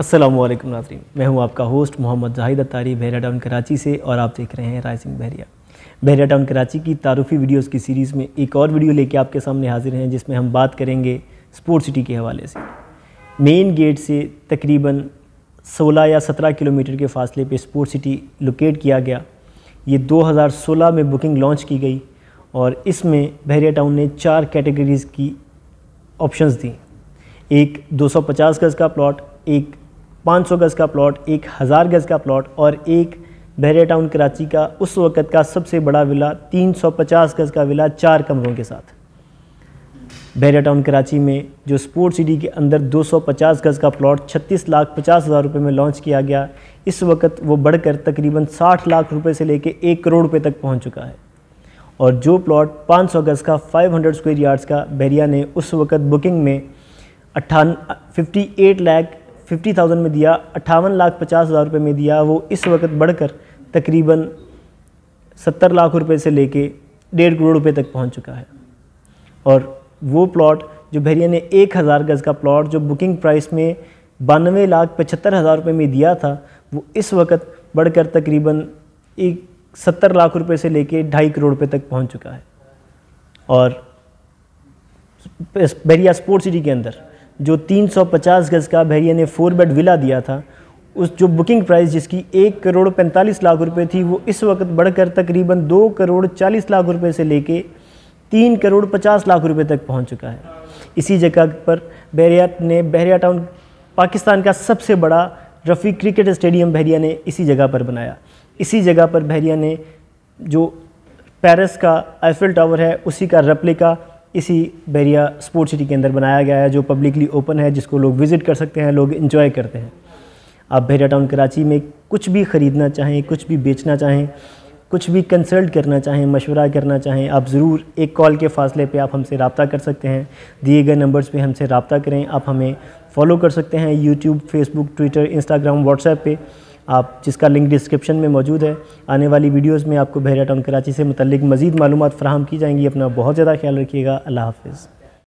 असलम नाजरीन मैं हूं आपका होस्ट मोहम्मद जाहिद अतारी बहरिया टाउन कराची से और आप देख रहे हैं राइजिंग बहरिया बहरिया टाउन कराची की तारफ़ी वीडियोस की सीरीज़ में एक और वीडियो लेके आपके सामने हाजिर हैं जिसमें हम बात करेंगे स्पोर्ट सिटी के हवाले से मेन गेट से तकरीबन 16 या 17 किलोमीटर के फासले पे स्पोर्ट सिटी लोकेट किया गया ये 2016 में बुकिंग लॉन्च की गई और इसमें बहरिया टाउन ने चार कैटेगरीज़ की ऑप्शन दी एक पचास गज़ का प्लाट एक 500 गज़ का प्लॉट एक हज़ार गज़ का प्लॉट और एक बहरिया टाउन कराची का उस वक़्त का सबसे बड़ा विला 350 गज़ का विला चार कमरों के साथ बहरिया टाउन कराची में जो स्पोर्ट सिटी के अंदर 250 गज़ का प्लॉट 36 लाख पचास हज़ार रुपये में लॉन्च किया गया इस वक्त वो बढ़कर तकरीबन 60 लाख रुपए से लेकर एक करोड़ रुपये तक पहुँच चुका है और जो प्लॉट सौ गज़ का हंड्रेड स्क्वायर यार्ड्स का बहरिया ने उस वक्त बुकिंग में अट्ठान फिफ्टी लाख फिफ्टी थाउजेंड में दिया अट्ठावन लाख पचास हज़ार रुपये में दिया वो इस वक्त बढ़कर तकरीबन सत्तर लाख रुपए से लेके डेढ़ करोड़ रुपए तक पहुंच चुका है और वो प्लॉट जो भैरिया ने एक हज़ार गज़ का प्लॉट जो बुकिंग प्राइस में बानवे लाख पचहत्तर हज़ार रुपये में दिया था वो इस वक्त बढ़कर तकरीबन एक सत्तर लाख रुपए से लेके ढाई करोड़ रुपए तक पहुंच चुका है और बहरिया स्पोर्ट सिटी के अंदर जो 350 गज़ का भैया ने फोर बेड विला दिया था उस जो बुकिंग प्राइस जिसकी एक करोड़ पैंतालीस लाख रुपए थी वो इस वक्त बढ़कर तकरीबन दो करोड़ चालीस लाख रुपए से लेके तीन करोड़ पचास लाख रुपए तक पहुंच चुका है इसी जगह पर बहरिया ने बहरिया टाउन पाकिस्तान का सबसे बड़ा रफ़ी क्रिकेट स्टेडियम बहरिया ने इसी जगह पर बनाया इसी जगह पर बहरिया ने जो पेरिस का आईफिल टावर है उसी का रेप्लिका इसी बैरिया स्पोर्ट सिटी के अंदर बनाया गया है जो पब्लिकली ओपन है जिसको लोग विज़िट कर सकते हैं लोग इन्जॉय करते हैं आप बैरिया टाउन कराची में कुछ भी ख़रीदना चाहें कुछ भी बेचना चाहें कुछ भी कंसल्ट करना चाहें मशवरा करना चाहें आप ज़रूर एक कॉल के फासले पे आप हमसे रबता कर सकते हैं दिए गए नंबर्स पे हमसे रबता करें आप हमें फॉलो कर सकते हैं YouTube Facebook Twitter Instagram WhatsApp पे आप जिसका लिंक डिस्क्रिप्शन में मौजूद है आने वाली वीडियोज़ में आपको बहरा टाउन कराची से मतलब मज़ीद मालूम फ्राहम की जाएंगी अपना बहुत ज़्यादा ख्याल रखिएगा अल्लाह हाफिज़